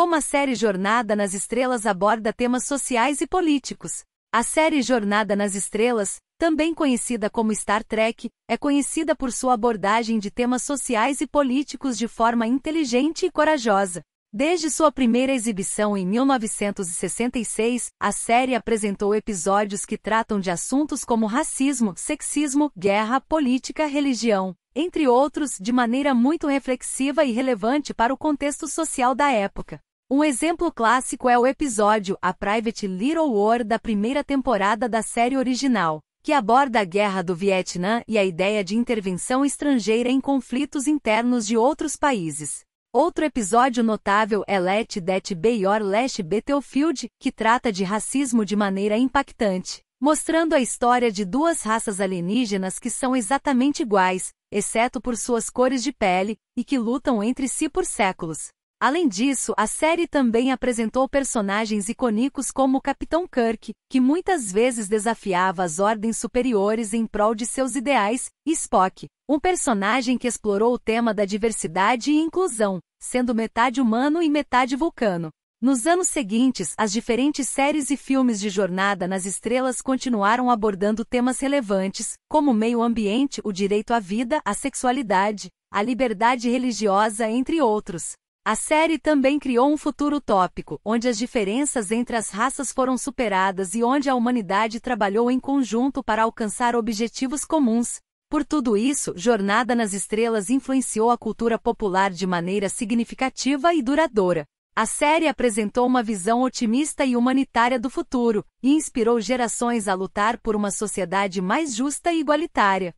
como a série Jornada nas Estrelas aborda temas sociais e políticos. A série Jornada nas Estrelas, também conhecida como Star Trek, é conhecida por sua abordagem de temas sociais e políticos de forma inteligente e corajosa. Desde sua primeira exibição em 1966, a série apresentou episódios que tratam de assuntos como racismo, sexismo, guerra, política, religião, entre outros, de maneira muito reflexiva e relevante para o contexto social da época. Um exemplo clássico é o episódio A Private Little War da primeira temporada da série original, que aborda a guerra do Vietnã e a ideia de intervenção estrangeira em conflitos internos de outros países. Outro episódio notável é Let That Be Your Last Battlefield, que trata de racismo de maneira impactante, mostrando a história de duas raças alienígenas que são exatamente iguais, exceto por suas cores de pele, e que lutam entre si por séculos. Além disso, a série também apresentou personagens icônicos como Capitão Kirk, que muitas vezes desafiava as ordens superiores em prol de seus ideais, e Spock, um personagem que explorou o tema da diversidade e inclusão, sendo metade humano e metade vulcano. Nos anos seguintes, as diferentes séries e filmes de Jornada nas Estrelas continuaram abordando temas relevantes, como o meio ambiente, o direito à vida, a sexualidade, a liberdade religiosa, entre outros. A série também criou um futuro utópico, onde as diferenças entre as raças foram superadas e onde a humanidade trabalhou em conjunto para alcançar objetivos comuns. Por tudo isso, Jornada nas Estrelas influenciou a cultura popular de maneira significativa e duradoura. A série apresentou uma visão otimista e humanitária do futuro, e inspirou gerações a lutar por uma sociedade mais justa e igualitária.